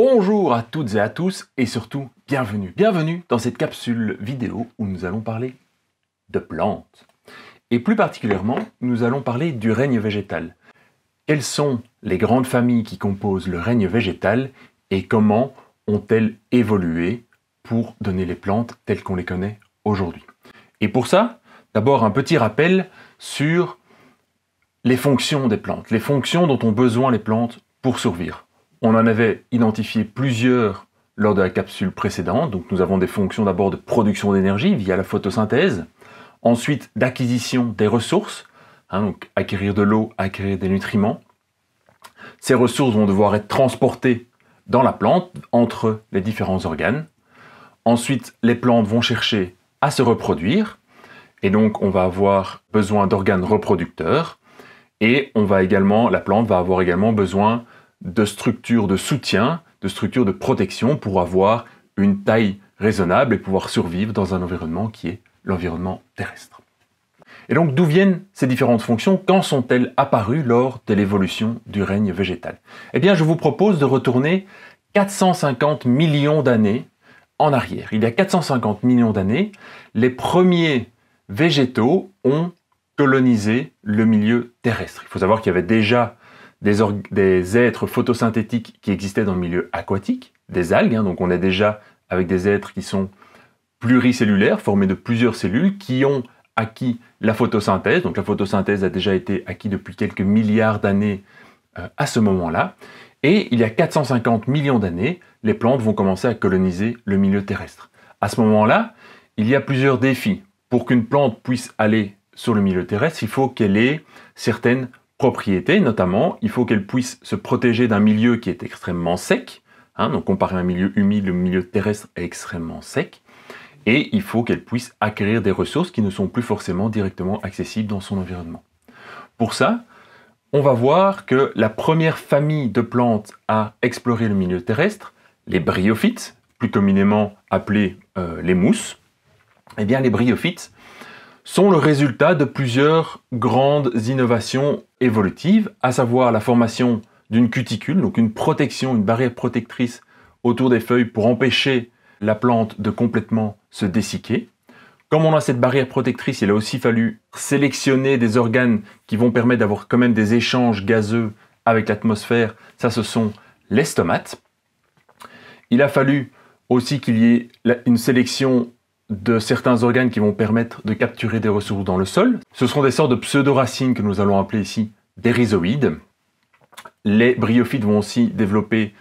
Bonjour à toutes et à tous et surtout bienvenue. Bienvenue dans cette capsule vidéo où nous allons parler de plantes. Et plus particulièrement, nous allons parler du règne végétal. Quelles sont les grandes familles qui composent le règne végétal et comment ont-elles évolué pour donner les plantes telles qu'on les connaît aujourd'hui Et pour ça, d'abord un petit rappel sur les fonctions des plantes, les fonctions dont ont besoin les plantes pour survivre. On en avait identifié plusieurs lors de la capsule précédente. Donc nous avons des fonctions d'abord de production d'énergie via la photosynthèse, ensuite d'acquisition des ressources, hein, donc acquérir de l'eau, acquérir des nutriments. Ces ressources vont devoir être transportées dans la plante entre les différents organes. Ensuite, les plantes vont chercher à se reproduire et donc on va avoir besoin d'organes reproducteurs et on va également la plante va avoir également besoin de structures de soutien, de structures de protection pour avoir une taille raisonnable et pouvoir survivre dans un environnement qui est l'environnement terrestre. Et donc d'où viennent ces différentes fonctions Quand sont-elles apparues lors de l'évolution du règne végétal Eh bien je vous propose de retourner 450 millions d'années en arrière. Il y a 450 millions d'années, les premiers végétaux ont colonisé le milieu terrestre. Il faut savoir qu'il y avait déjà des, êtres photosynthétiques qui existaient dans le milieu aquatique, des algues, hein, donc on est déjà avec des êtres qui sont pluricellulaires, formés de plusieurs cellules, qui ont acquis la photosynthèse, donc la photosynthèse a déjà été acquise depuis quelques milliards d'années euh, à ce moment-là, et il y a 450 millions d'années, les plantes vont commencer à coloniser le milieu terrestre. À ce moment-là, il y a plusieurs défis. Pour qu'une plante puisse aller sur le milieu terrestre, il faut qu'elle ait certaines propriété, notamment, il faut qu'elle puisse se protéger d'un milieu qui est extrêmement sec. Hein, donc comparé à un milieu humide, le milieu terrestre est extrêmement sec. Et il faut qu'elle puisse acquérir des ressources qui ne sont plus forcément directement accessibles dans son environnement. Pour ça, on va voir que la première famille de plantes à explorer le milieu terrestre, les bryophytes, plus communément appelés euh, les mousses, et eh bien les bryophytes sont le résultat de plusieurs grandes innovations évolutive, à savoir la formation d'une cuticule, donc une protection, une barrière protectrice autour des feuilles pour empêcher la plante de complètement se dessiquer. Comme on a cette barrière protectrice, il a aussi fallu sélectionner des organes qui vont permettre d'avoir quand même des échanges gazeux avec l'atmosphère. Ça, ce sont les stomates. Il a fallu aussi qu'il y ait une sélection de certains organes qui vont permettre de capturer des ressources dans le sol. Ce seront des sortes de pseudo-racines que nous allons appeler ici des rhizoïdes. Les bryophytes vont aussi développer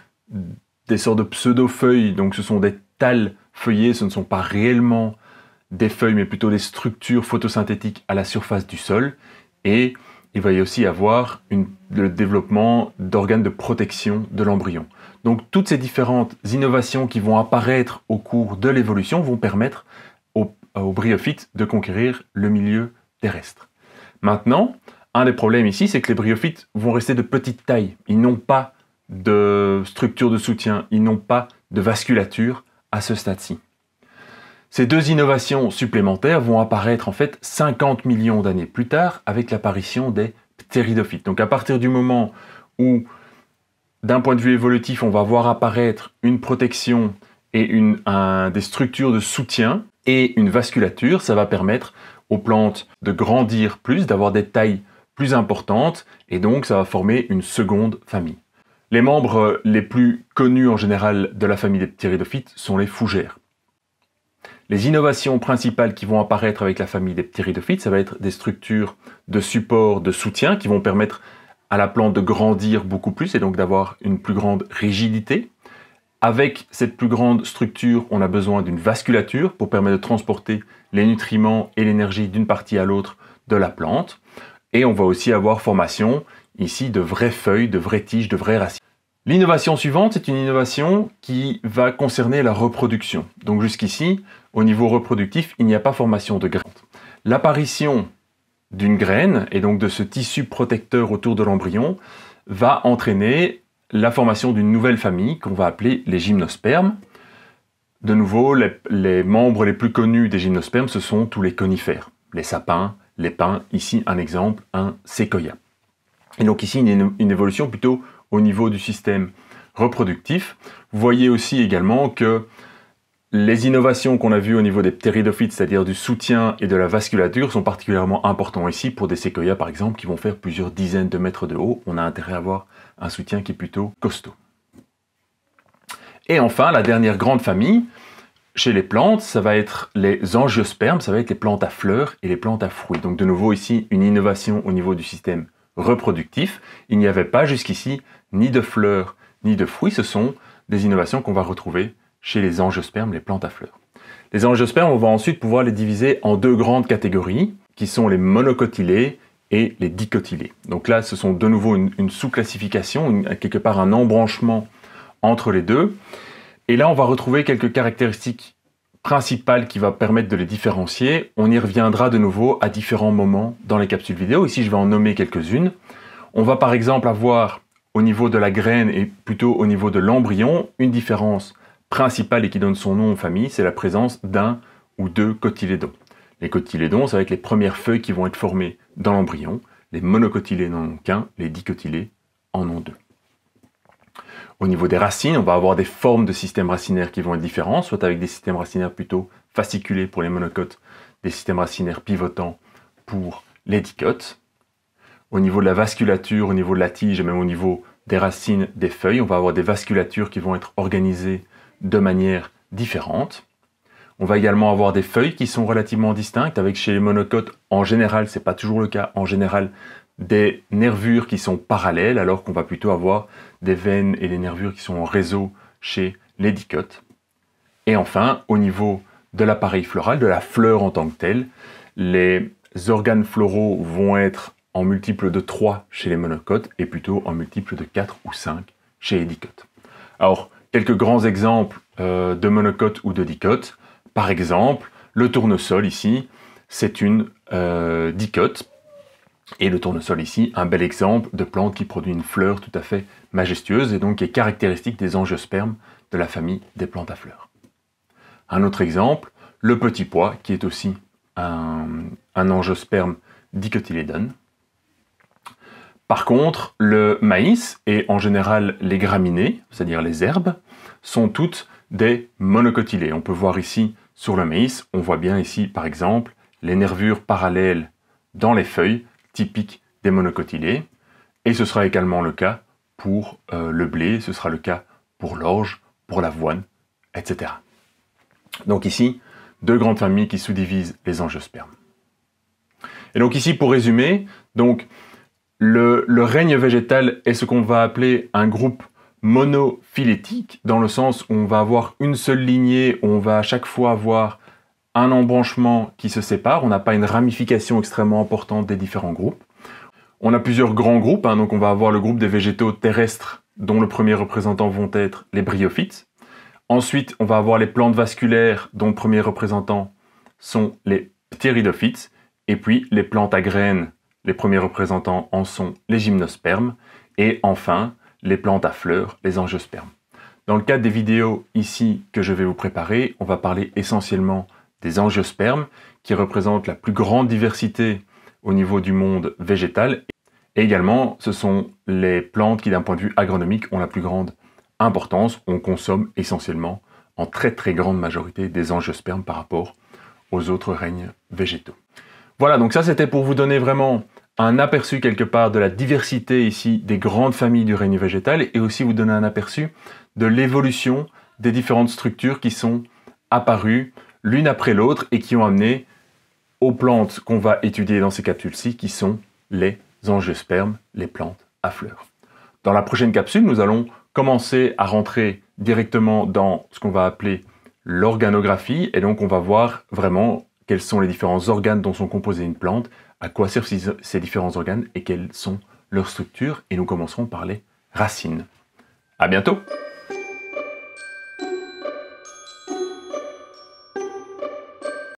des sortes de pseudo-feuilles, donc ce sont des tales feuillées, ce ne sont pas réellement des feuilles, mais plutôt des structures photosynthétiques à la surface du sol. Et il va y aussi avoir le développement d'organes de protection de l'embryon. Donc toutes ces différentes innovations qui vont apparaître au cours de l'évolution vont permettre euh, aux bryophytes de conquérir le milieu terrestre. Maintenant, un des problèmes ici, c'est que les bryophytes vont rester de petite taille. Ils n'ont pas de structure de soutien, ils n'ont pas de vasculature à ce stade-ci. Ces deux innovations supplémentaires vont apparaître en fait 50 millions d'années plus tard avec l'apparition des ptéridophytes. Donc à partir du moment où, d'un point de vue évolutif, on va voir apparaître une protection et des structures de soutien et une vasculature, ça va permettre aux plantes de grandir plus, d'avoir des tailles plus importantes, et donc ça va former une seconde famille. Les membres euh, les plus connus en général de la famille des ptéridophytes sont les fougères. Les innovations principales qui vont apparaître avec la famille des ptéridophytes, ça va être des structures de support, de soutien qui vont permettre à la plante de grandir beaucoup plus et donc d'avoir une plus grande rigidité. Avec cette plus grande structure, on a besoin d'une vasculature pour permettre de transporter les nutriments et l'énergie d'une partie à l'autre de la plante. Et on va aussi avoir formation ici de vraies feuilles, de vraies tiges, de vraies racines. L'innovation suivante est une innovation qui va concerner la reproduction. Donc jusqu'ici, au niveau reproductif, il n'y a pas formation de graines. L'apparition d'une graine et donc de ce tissu protecteur autour de l'embryon va entraîner la formation d'une nouvelle famille qu'on va appeler les gymnospermes. De nouveau, les, membres les plus connus des gymnospermes, ce sont tous les conifères, les sapins, les pins. Ici, un exemple, un séquoia. Et donc ici, une évolution plutôt au niveau du système reproductif. Vous voyez aussi également que les innovations qu'on a vues au niveau des ptéridophytes, c'est-à-dire du soutien et de la vasculature, sont particulièrement importants ici pour des séquoias par exemple qui vont faire plusieurs dizaines de mètres de haut. On a intérêt à avoir un soutien qui est plutôt costaud. Et enfin, la dernière grande famille chez les plantes, ça va être les angiospermes, ça va être les plantes à fleurs et les plantes à fruits. Donc de nouveau ici, une innovation au niveau du système reproductif. Il n'y avait pas jusqu'ici ni de fleurs ni de fruits. Ce sont des innovations qu'on va retrouver chez les angiospermes, les plantes à fleurs. Les angiospermes, on va ensuite pouvoir les diviser en deux grandes catégories, qui sont les monocotylés et les dicotylés. Donc là, ce sont de nouveau une, une sous-classification, quelque part un embranchement entre les deux. Et là, on va retrouver quelques caractéristiques principale qui va permettre de les différencier. On y reviendra de nouveau à différents moments dans les capsules vidéo. Ici, je vais en nommer quelques-unes. On va par exemple avoir au niveau de la graine et plutôt au niveau de l'embryon une différence principale et qui donne son nom aux familles, c'est la présence d'un ou deux cotylédons. Les cotylédons, c'est avec les premières feuilles qui vont être formées dans l'embryon. Les monocotylédons n'en ont qu'un, les dicotylédons en ont deux. Au niveau des racines, on va avoir des formes de systèmes racinaires qui vont être différents, soit avec des systèmes racinaires plutôt fasciculés pour les monocotes, des systèmes racinaires pivotants pour les dicotes. Au niveau de la vasculature, au niveau de la tige et même au niveau des racines des feuilles, on va avoir des vasculatures qui vont être organisées de manière différente. On va également avoir des feuilles qui sont relativement distinctes, avec chez les monocotes, en général, c'est pas toujours le cas, en général, des nervures qui sont parallèles, alors qu'on va plutôt avoir des veines et des nervures qui sont en réseau chez les dicotes. Et enfin, au niveau de l'appareil floral, de la fleur en tant que telle, les organes floraux vont être en multiple de 3 chez les monocotes et plutôt en multiple de 4 ou 5 chez les dicotes. Alors, quelques grands exemples euh, de monocotes ou de dicotes. Par exemple, le tournesol ici, c'est une euh, dicote et le tournesol ici, un bel exemple de plante qui produit une fleur tout à fait majestueuse et donc qui est caractéristique des angiospermes de la famille des plantes à fleurs. Un autre exemple, le petit pois, qui est aussi un, un angiosperme dicotylédone. Par contre, le maïs et en général les graminées, c'est-à-dire les herbes, sont toutes des monocotylées. On peut voir ici sur le maïs, on voit bien ici par exemple les nervures parallèles dans les feuilles typique des monocotylés Et ce sera également le cas pour euh, le blé, ce sera le cas pour l'orge, pour l'avoine, etc. Donc ici, deux grandes familles qui sous-divisent les angiospermes. Et donc ici, pour résumer, donc le, règne végétal est ce qu'on va appeler un groupe monophylétique, dans le sens où on va avoir une seule lignée, on va à chaque fois avoir un embranchement qui se sépare, on n'a pas une ramification extrêmement importante des différents groupes. On a plusieurs grands groupes, hein. donc on va avoir le groupe des végétaux terrestres dont le premier représentant vont être les bryophytes. Ensuite, on va avoir les plantes vasculaires dont le premier représentant sont les ptéridophytes. Et puis les plantes à graines, les premiers représentants en sont les gymnospermes. Et enfin, les plantes à fleurs, les angiospermes. Dans le cadre des vidéos ici que je vais vous préparer, on va parler essentiellement des angiospermes, qui représentent la plus grande diversité au niveau du monde végétal. Et également, ce sont les plantes qui, d'un point de vue agronomique, ont la plus grande importance. On consomme essentiellement, en très très grande majorité, des angiospermes par rapport aux autres règnes végétaux. Voilà, donc ça c'était pour vous donner vraiment un aperçu quelque part de la diversité ici des grandes familles du règne végétal et aussi vous donner un aperçu de l'évolution des différentes structures qui sont apparues l'une après l'autre et qui ont amené aux plantes qu'on va étudier dans ces capsules-ci, qui sont les angiospermes, les plantes à fleurs. Dans la prochaine capsule, nous allons commencer à rentrer directement dans ce qu'on va appeler l'organographie, et donc on va voir vraiment quels sont les différents organes dont sont composées une plante, à quoi servent ces différents organes et quelles sont leurs structures, et nous commencerons par les racines. À bientôt!